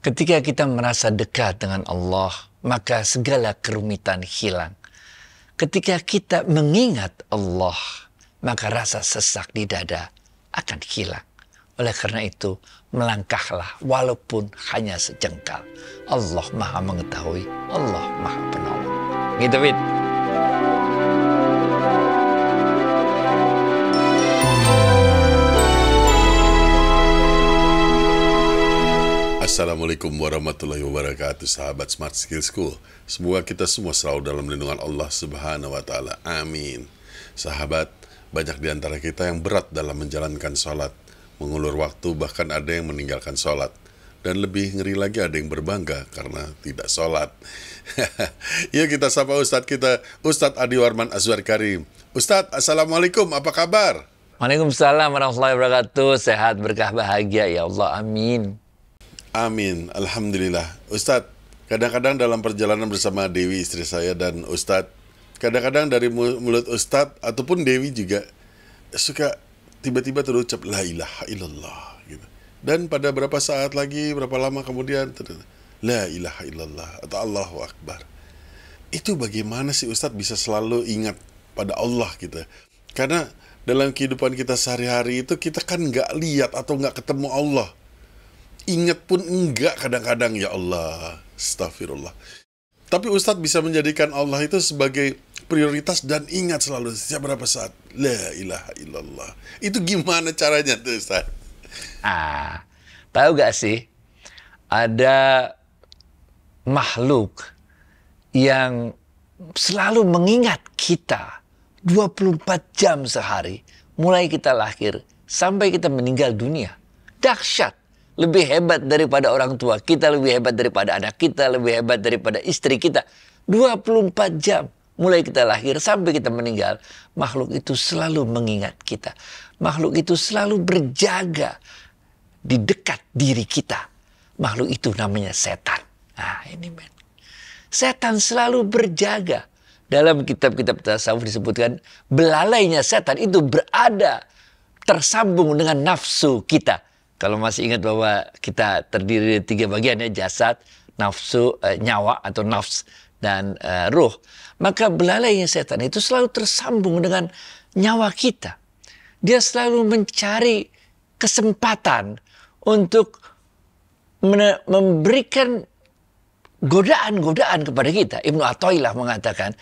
Ketika kita merasa dekat dengan Allah, maka segala kerumitan hilang. Ketika kita mengingat Allah, maka rasa sesak di dada akan hilang. Oleh karena itu, melangkahlah walaupun hanya sejengkal. Allah Maha Mengetahui, Allah Maha Penolong. Gitu, Fit. Assalamualaikum warahmatullahi wabarakatuh sahabat Smart Skill School. Semoga kita semua selalu dalam lindungan Allah Subhanahu wa taala. Amin. Sahabat, banyak di antara kita yang berat dalam menjalankan sholat, mengulur waktu bahkan ada yang meninggalkan sholat. Dan lebih ngeri lagi ada yang berbangga karena tidak sholat. Yuk kita sapa Ustadz kita, Ustadz Adi Warman Azwar Karim. Ustadz, Assalamualaikum, apa kabar? Waalaikumsalam warahmatullahi wabarakatuh. Sehat, berkah, bahagia. Ya Allah, amin. Amin, Alhamdulillah. Ustadz, kadang-kadang dalam perjalanan bersama Dewi istri saya dan Ustadz, kadang-kadang dari mulut Ustadz ataupun Dewi juga suka tiba-tiba terucap la ilaha illallah gitu. Dan pada berapa saat lagi, berapa lama kemudian la ilaha illallah atau Allahu Akbar. Itu bagaimana sih Ustadz bisa selalu ingat pada Allah gitu. Karena dalam kehidupan kita sehari-hari itu kita kan nggak lihat atau nggak ketemu Allah ingat pun enggak kadang-kadang ya Allah astagfirullah tapi Ustadz bisa menjadikan Allah itu sebagai prioritas dan ingat selalu setiap berapa saat la ilaha illallah itu gimana caranya tuh Ustadz ah tahu gak sih ada makhluk yang selalu mengingat kita 24 jam sehari mulai kita lahir sampai kita meninggal dunia dahsyat lebih hebat daripada orang tua kita, lebih hebat daripada anak kita, lebih hebat daripada istri kita. 24 jam mulai kita lahir sampai kita meninggal, makhluk itu selalu mengingat kita. Makhluk itu selalu berjaga di dekat diri kita. Makhluk itu namanya setan. Nah, ini men. Setan selalu berjaga. Dalam kitab-kitab tasawuf disebutkan belalainya setan itu berada tersambung dengan nafsu kita kalau masih ingat bahwa kita terdiri dari tiga bagian ya jasad, nafsu, e, nyawa atau nafs dan e, ruh, maka belalainya setan itu selalu tersambung dengan nyawa kita. Dia selalu mencari kesempatan untuk memberikan godaan-godaan kepada kita. Ibnu Athaillah mengatakan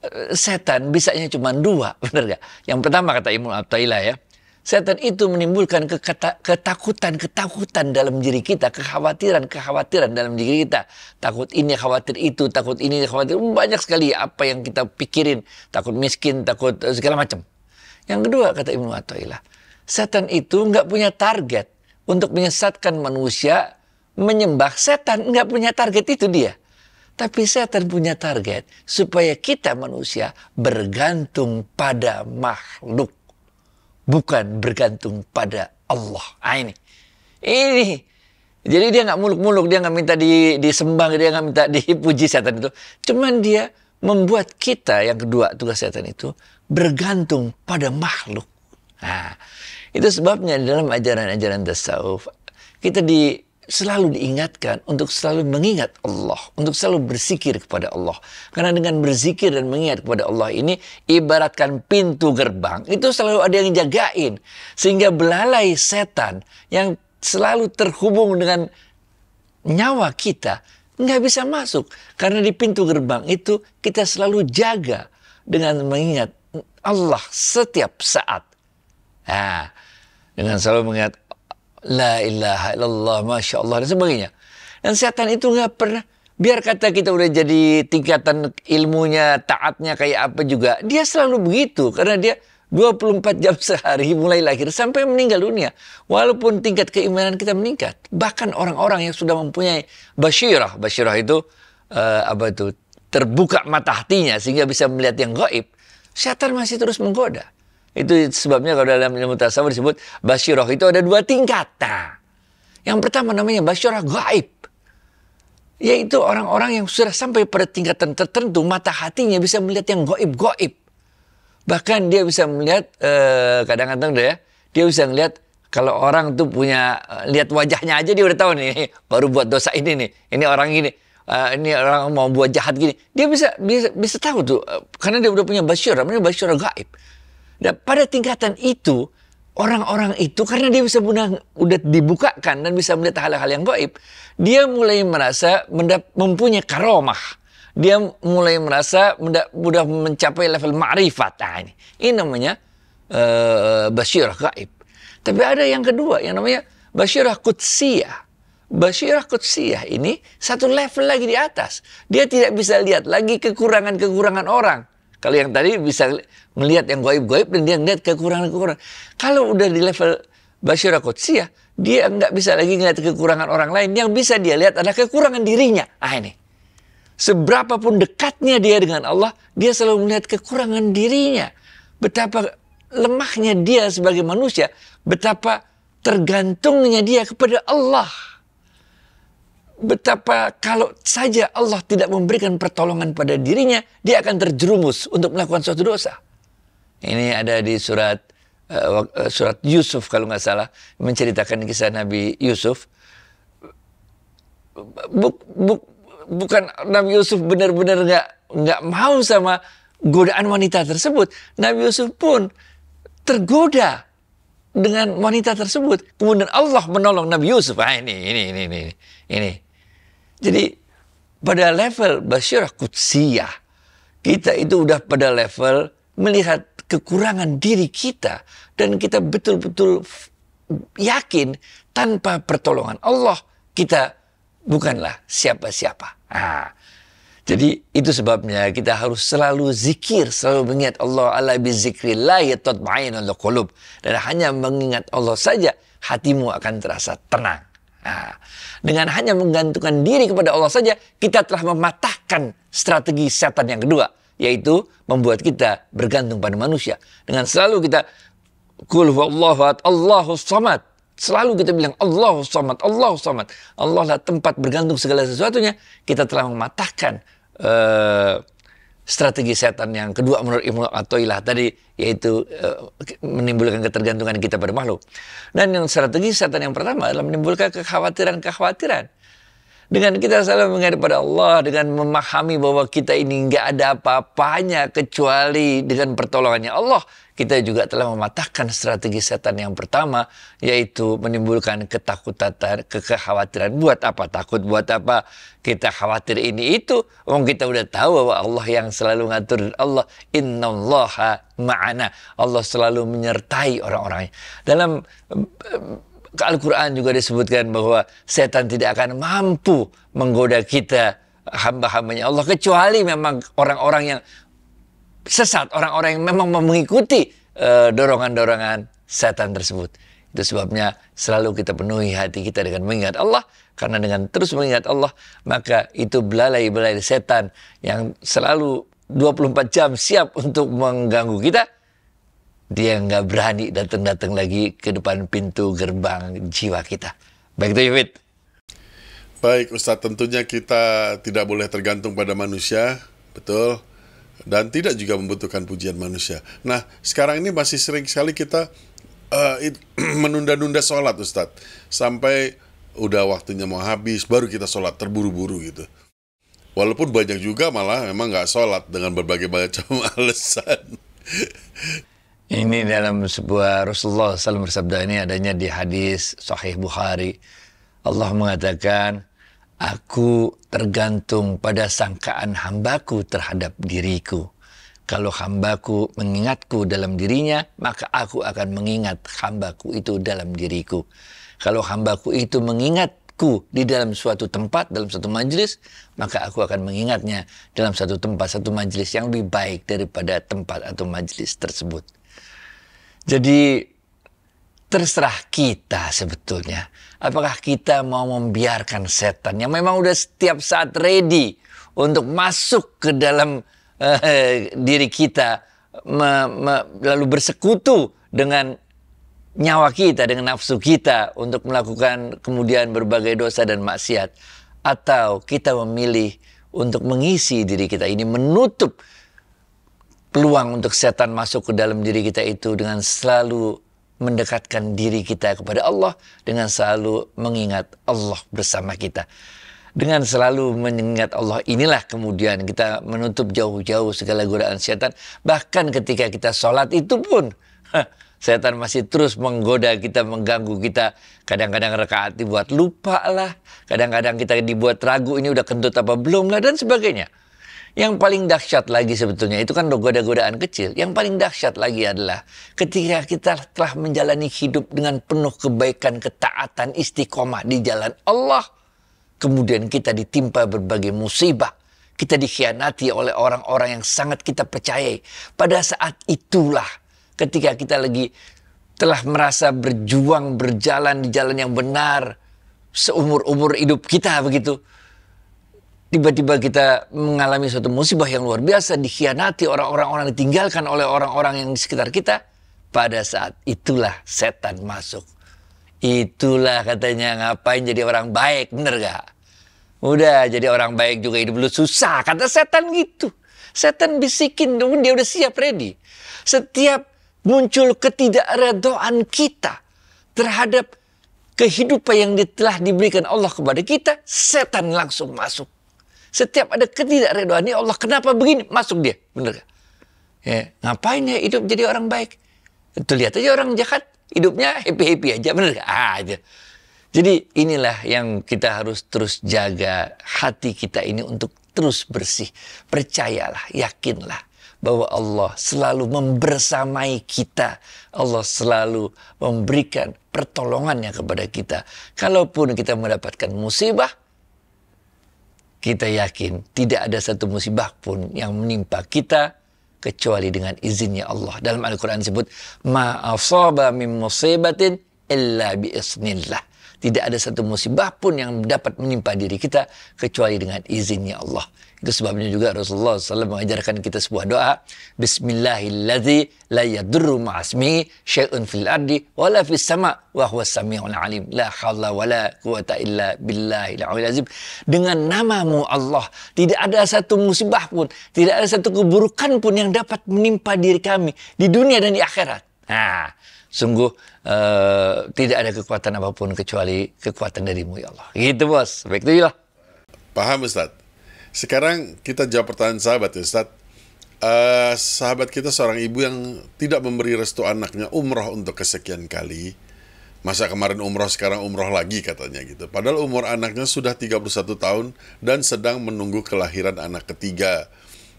eh, setan bisanya cuma dua, benar gak? Yang pertama kata Ibnu Athaillah ya, Setan itu menimbulkan ketakutan-ketakutan dalam diri kita, kekhawatiran-kekhawatiran dalam diri kita. Takut ini, khawatir itu, takut ini, khawatir banyak sekali apa yang kita pikirin, takut miskin, takut eh, segala macam. Yang kedua kata Ibnu Athaillah, setan itu nggak punya target untuk menyesatkan manusia menyembah setan, nggak punya target itu dia. Tapi setan punya target supaya kita manusia bergantung pada makhluk bukan bergantung pada Allah. Nah, ini. Ini. Jadi dia nggak muluk-muluk, dia nggak minta di, disembah, dia nggak minta dipuji setan itu. Cuman dia membuat kita yang kedua tugas setan itu bergantung pada makhluk. Nah, itu sebabnya dalam ajaran-ajaran tasawuf kita di selalu diingatkan untuk selalu mengingat Allah, untuk selalu bersikir kepada Allah. Karena dengan berzikir dan mengingat kepada Allah ini ibaratkan pintu gerbang, itu selalu ada yang jagain sehingga belalai setan yang selalu terhubung dengan nyawa kita nggak bisa masuk karena di pintu gerbang itu kita selalu jaga dengan mengingat Allah setiap saat. Nah, dengan selalu mengingat La ilaha illallah, Masya Allah, dan sebagainya. Dan setan itu nggak pernah, biar kata kita udah jadi tingkatan ilmunya, taatnya kayak apa juga, dia selalu begitu. Karena dia 24 jam sehari mulai lahir sampai meninggal dunia. Walaupun tingkat keimanan kita meningkat. Bahkan orang-orang yang sudah mempunyai basyirah. Basyirah itu, uh, apa itu, terbuka mata hatinya sehingga bisa melihat yang gaib. Setan masih terus menggoda. Itu sebabnya kalau dalam ilmu tasawuf disebut basyirah itu ada dua tingkatan. Yang pertama namanya basyirah gaib. Yaitu orang-orang yang sudah sampai pada tingkatan tertentu mata hatinya bisa melihat yang gaib-gaib, Bahkan dia bisa melihat eh, kadang-kadang deh ya, dia bisa melihat kalau orang tuh punya eh, lihat wajahnya aja dia udah tahu nih baru buat dosa ini nih ini orang gini uh, ini orang mau buat jahat gini dia bisa bisa bisa tahu tuh karena dia udah punya basyur namanya basyur gaib Nah, pada tingkatan itu, orang-orang itu karena dia bisa punah, udah dibukakan dan bisa melihat hal-hal yang gaib, dia mulai merasa mempunyai karomah. Dia mulai merasa mudah mencapai level ma'rifat. Nah, ini, ini namanya uh, eh, basyirah gaib. Tapi ada yang kedua yang namanya basyirah kutsiyah. Basyirah kutsiyah ini satu level lagi di atas. Dia tidak bisa lihat lagi kekurangan-kekurangan orang. Kalau yang tadi bisa melihat yang goib-goib dan dia ngeliat kekurangan-kekurangan. Kalau udah di level Bashir Qudsi dia nggak bisa lagi ngeliat kekurangan orang lain. Yang bisa dia lihat adalah kekurangan dirinya. Ah ini. Seberapapun dekatnya dia dengan Allah, dia selalu melihat kekurangan dirinya. Betapa lemahnya dia sebagai manusia, betapa tergantungnya dia kepada Allah betapa kalau saja Allah tidak memberikan pertolongan pada dirinya, dia akan terjerumus untuk melakukan suatu dosa. Ini ada di surat uh, surat Yusuf kalau nggak salah menceritakan kisah Nabi Yusuf. Buk, buk, bukan Nabi Yusuf benar-benar nggak nggak mau sama godaan wanita tersebut. Nabi Yusuf pun tergoda dengan wanita tersebut. Kemudian Allah menolong Nabi Yusuf. Ah, ini, ini, ini, ini, ini. Jadi pada level Basyirah Qudsiyah, kita itu udah pada level melihat kekurangan diri kita dan kita betul-betul yakin tanpa pertolongan Allah kita bukanlah siapa-siapa. Nah, jadi itu sebabnya kita harus selalu zikir, selalu mengingat Allah ala bi zikri la yatma'inul qulub dan hanya mengingat Allah saja hatimu akan terasa tenang. Nah, dengan hanya menggantungkan diri kepada Allah saja, kita telah mematahkan strategi setan yang kedua, yaitu membuat kita bergantung pada manusia. Dengan selalu kita kul huwallahu Allahu samad. Selalu kita bilang Allahu samad, Allahu samad. Allah lah tempat bergantung segala sesuatunya. Kita telah mematahkan eh, strategi setan yang kedua menurut Ibnu Athaillah tadi yaitu e, menimbulkan ketergantungan kita pada makhluk. Dan yang strategi setan yang pertama adalah menimbulkan kekhawatiran-kekhawatiran dengan kita selalu mengingat pada Allah dengan memahami bahwa kita ini nggak ada apa-apanya kecuali dengan pertolongannya Allah, kita juga telah mematahkan strategi setan yang pertama yaitu menimbulkan ketakutan, kekhawatiran. Buat apa takut? Buat apa kita khawatir ini itu? Wong kita udah tahu bahwa Allah yang selalu ngatur Allah innallaha ma'ana. Allah selalu menyertai orang-orangnya. Dalam Al-Quran juga disebutkan bahwa setan tidak akan mampu menggoda kita hamba-hambanya Allah kecuali memang orang-orang yang sesat, orang-orang yang memang mengikuti eh, dorongan-dorongan uh, setan tersebut. Itu sebabnya selalu kita penuhi hati kita dengan mengingat Allah karena dengan terus mengingat Allah maka itu belalai-belalai setan yang selalu 24 jam siap untuk mengganggu kita dia nggak berani datang-datang lagi ke depan pintu gerbang jiwa kita. Baik itu Yufid. Baik Ustadz, tentunya kita tidak boleh tergantung pada manusia, betul? Dan tidak juga membutuhkan pujian manusia. Nah, sekarang ini masih sering sekali kita uh, menunda-nunda sholat Ustadz. Sampai udah waktunya mau habis, baru kita sholat, terburu-buru gitu. Walaupun banyak juga malah memang nggak sholat dengan berbagai macam alasan. Ini dalam sebuah Rasulullah SAW bersabda ini adanya di hadis Sahih Bukhari. Allah mengatakan, Aku tergantung pada sangkaan hambaku terhadap diriku. Kalau hambaku mengingatku dalam dirinya, maka aku akan mengingat hambaku itu dalam diriku. Kalau hambaku itu mengingatku di dalam suatu tempat, dalam satu majelis, maka aku akan mengingatnya dalam satu tempat, satu majelis yang lebih baik daripada tempat atau majelis tersebut. Jadi terserah kita sebetulnya. Apakah kita mau membiarkan setan yang memang udah setiap saat ready untuk masuk ke dalam uh, diri kita me, me, lalu bersekutu dengan nyawa kita, dengan nafsu kita untuk melakukan kemudian berbagai dosa dan maksiat atau kita memilih untuk mengisi diri kita ini menutup peluang untuk setan masuk ke dalam diri kita itu dengan selalu mendekatkan diri kita kepada Allah dengan selalu mengingat Allah bersama kita. Dengan selalu mengingat Allah inilah kemudian kita menutup jauh-jauh segala godaan setan. Bahkan ketika kita sholat itu pun setan masih terus menggoda kita, mengganggu kita. Kadang-kadang rekaat dibuat lupa lah, kadang-kadang kita dibuat ragu ini udah kentut apa belum lah dan sebagainya. Yang paling dahsyat lagi sebetulnya itu kan goda-godaan kecil. Yang paling dahsyat lagi adalah ketika kita telah menjalani hidup dengan penuh kebaikan, ketaatan, istiqomah di jalan Allah. Kemudian kita ditimpa berbagai musibah. Kita dikhianati oleh orang-orang yang sangat kita percayai. Pada saat itulah ketika kita lagi telah merasa berjuang, berjalan di jalan yang benar seumur-umur hidup kita begitu tiba-tiba kita mengalami suatu musibah yang luar biasa, dikhianati orang-orang, ditinggalkan oleh orang-orang yang di sekitar kita, pada saat itulah setan masuk. Itulah katanya ngapain jadi orang baik, bener gak? Udah jadi orang baik juga hidup lu susah, kata setan gitu. Setan bisikin, dia udah siap ready. Setiap muncul ketidakredoan kita terhadap kehidupan yang telah diberikan Allah kepada kita, setan langsung masuk. Setiap ada ketidakredoan, ya Allah kenapa begini? Masuk dia, bener gak? Ya, ngapain ya hidup jadi orang baik? Itu lihat aja orang jahat, hidupnya happy-happy aja, bener gak? Ah, aja. Jadi inilah yang kita harus terus jaga hati kita ini untuk terus bersih. Percayalah, yakinlah bahwa Allah selalu membersamai kita. Allah selalu memberikan pertolongannya kepada kita. Kalaupun kita mendapatkan musibah, kita yakin tidak ada satu musibah pun yang menimpa kita kecuali dengan izinnya Allah. Dalam Al-Quran disebut, Ma min musibatin illa biisnillah. Tidak ada satu musibah pun yang dapat menimpa diri kita kecuali dengan izinnya Allah. Itu sebabnya juga Rasulullah SAW mengajarkan kita sebuah doa. Bismillahilladzi la yadurru ma'asmi syai'un fil ardi la fis sama wa huwa sami'un alim. La hawla wa la quwata illa la'awil azim. Dengan namamu Allah, tidak ada satu musibah pun, tidak ada satu keburukan pun yang dapat menimpa diri kami di dunia dan di akhirat. Nah, sungguh uh, tidak ada kekuatan apapun kecuali kekuatan darimu ya Allah. Gitu bos, baik itu ya. Paham Ustaz? Sekarang kita jawab pertanyaan sahabat ya Ustaz. Uh, sahabat kita seorang ibu yang tidak memberi restu anaknya umroh untuk kesekian kali. Masa kemarin umroh sekarang umroh lagi katanya gitu. Padahal umur anaknya sudah 31 tahun dan sedang menunggu kelahiran anak ketiga.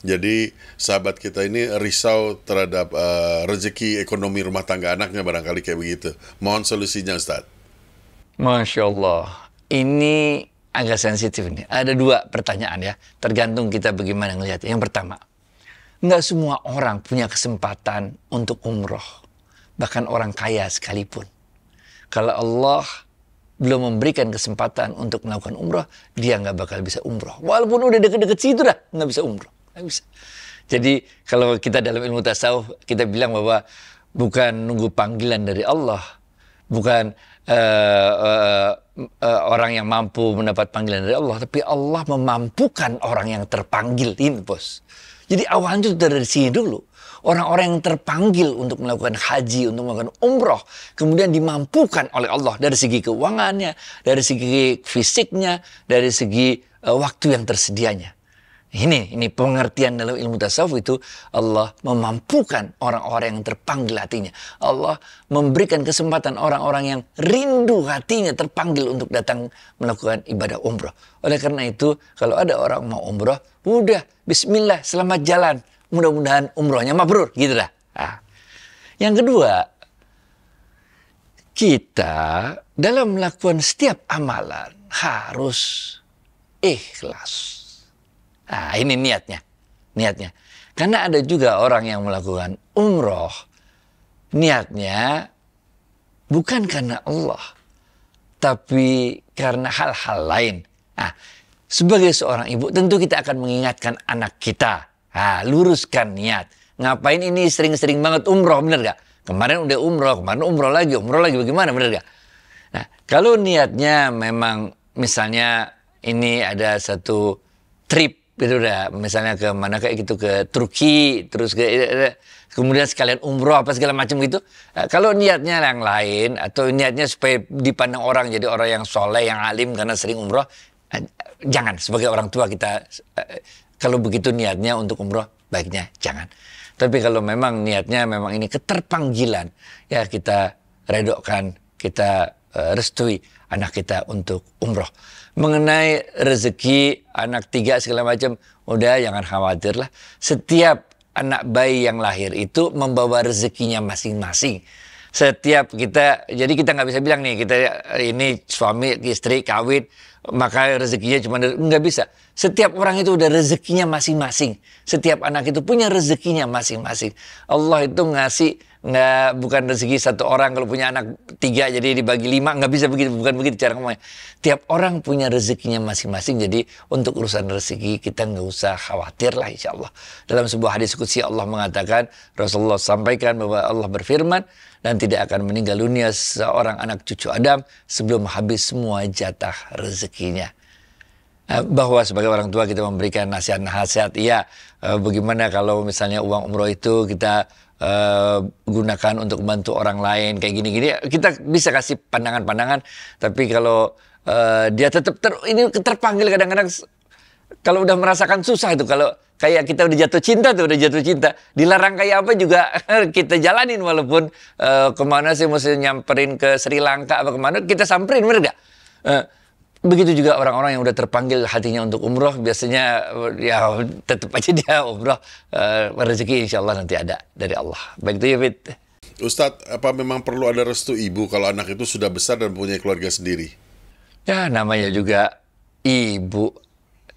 Jadi sahabat kita ini risau terhadap uh, rezeki ekonomi rumah tangga anaknya barangkali kayak begitu. Mohon solusinya Ustaz. Masya Allah. Ini agak sensitif nih. Ada dua pertanyaan ya, tergantung kita bagaimana ngelihat. Yang pertama, nggak semua orang punya kesempatan untuk umroh, bahkan orang kaya sekalipun. Kalau Allah belum memberikan kesempatan untuk melakukan umroh, dia nggak bakal bisa umroh. Walaupun udah deket-deket situ dah, nggak bisa umroh. Nggak bisa. Jadi kalau kita dalam ilmu tasawuf, kita bilang bahwa bukan nunggu panggilan dari Allah, bukan uh, uh, uh, orang yang mampu mendapat panggilan dari Allah, tapi Allah memampukan orang yang terpanggil ini, bos. Jadi awalnya itu dari sini dulu. Orang-orang yang terpanggil untuk melakukan haji, untuk melakukan umroh, kemudian dimampukan oleh Allah dari segi keuangannya, dari segi fisiknya, dari segi uh, waktu yang tersedianya. Ini ini pengertian dalam ilmu tasawuf itu Allah memampukan orang-orang yang terpanggil hatinya. Allah memberikan kesempatan orang-orang yang rindu hatinya terpanggil untuk datang melakukan ibadah umroh. Oleh karena itu kalau ada orang mau umroh, udah Bismillah selamat jalan. Mudah-mudahan umrohnya mabrur gitu lah. Nah. Yang kedua, kita dalam melakukan setiap amalan harus ikhlas Nah, ini niatnya. Niatnya. Karena ada juga orang yang melakukan umroh, niatnya bukan karena Allah, tapi karena hal-hal lain. Nah, sebagai seorang ibu, tentu kita akan mengingatkan anak kita. Nah, luruskan niat. Ngapain ini sering-sering banget umroh, bener gak? Kemarin udah umroh, kemarin umroh lagi, umroh lagi, bagaimana, bener gak? Nah, kalau niatnya memang misalnya ini ada satu trip itu udah misalnya ke mana kayak gitu ke Turki terus ke kemudian sekalian umroh apa segala macam gitu eh, kalau niatnya yang lain atau niatnya supaya dipandang orang jadi orang yang soleh yang alim karena sering umroh eh, jangan sebagai orang tua kita eh, kalau begitu niatnya untuk umroh baiknya jangan tapi kalau memang niatnya memang ini keterpanggilan ya kita redokkan kita restui anak kita untuk umroh mengenai rezeki anak tiga segala macam udah jangan khawatir lah setiap anak bayi yang lahir itu membawa rezekinya masing-masing setiap kita jadi kita nggak bisa bilang nih kita ini suami istri kawin maka rezekinya cuma nggak bisa setiap orang itu udah rezekinya masing-masing setiap anak itu punya rezekinya masing-masing Allah itu ngasih nggak bukan rezeki satu orang kalau punya anak tiga jadi dibagi lima nggak bisa begitu bukan begitu cara ngomongnya tiap orang punya rezekinya masing-masing jadi untuk urusan rezeki kita nggak usah khawatir lah insya Allah dalam sebuah hadis kutsi Allah mengatakan Rasulullah sampaikan bahwa Allah berfirman dan tidak akan meninggal dunia seorang anak cucu Adam sebelum habis semua jatah rezekinya eh, bahwa sebagai orang tua kita memberikan nasihat-nasihat iya eh, bagaimana kalau misalnya uang umroh itu kita uh, gunakan untuk membantu orang lain kayak gini-gini ya, kita bisa kasih pandangan-pandangan tapi kalau uh, dia tetap ter ini terpanggil kadang-kadang kalau udah merasakan susah itu kalau kayak kita udah jatuh cinta tuh udah jatuh cinta dilarang kayak apa juga kita jalanin walaupun uh, kemana sih mesti nyamperin ke Sri Lanka apa kemana kita samperin mereka. Uh, Begitu juga orang-orang yang udah terpanggil hatinya untuk umroh, biasanya ya tetap aja dia umroh, uh, rezeki insya Allah nanti ada dari Allah. Baik itu ya, Fit. Ustadz, apa memang perlu ada restu ibu kalau anak itu sudah besar dan punya keluarga sendiri? Ya, namanya juga ibu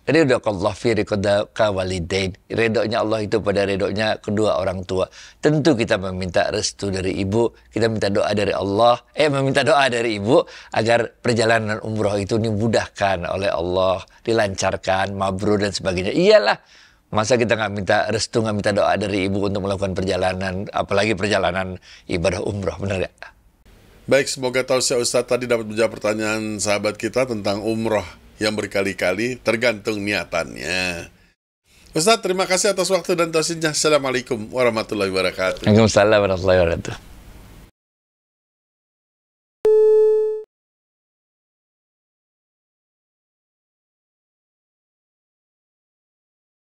Ridhokallah fi ridhoka walidain. Ridhonya Allah itu pada ridhonya kedua orang tua. Tentu kita meminta restu dari ibu, kita minta doa dari Allah, eh meminta doa dari ibu agar perjalanan umroh itu dimudahkan oleh Allah, dilancarkan, mabrur dan sebagainya. Iyalah, masa kita nggak minta restu, nggak minta doa dari ibu untuk melakukan perjalanan, apalagi perjalanan ibadah umroh, benar ya? Baik, semoga tausiah Ustaz tadi dapat menjawab pertanyaan sahabat kita tentang umroh yang berkali-kali tergantung niatannya. Ustaz, terima kasih atas waktu dan dosisnya. Assalamualaikum warahmatullahi wabarakatuh. Waalaikumsalam warahmatullahi wabarakatuh.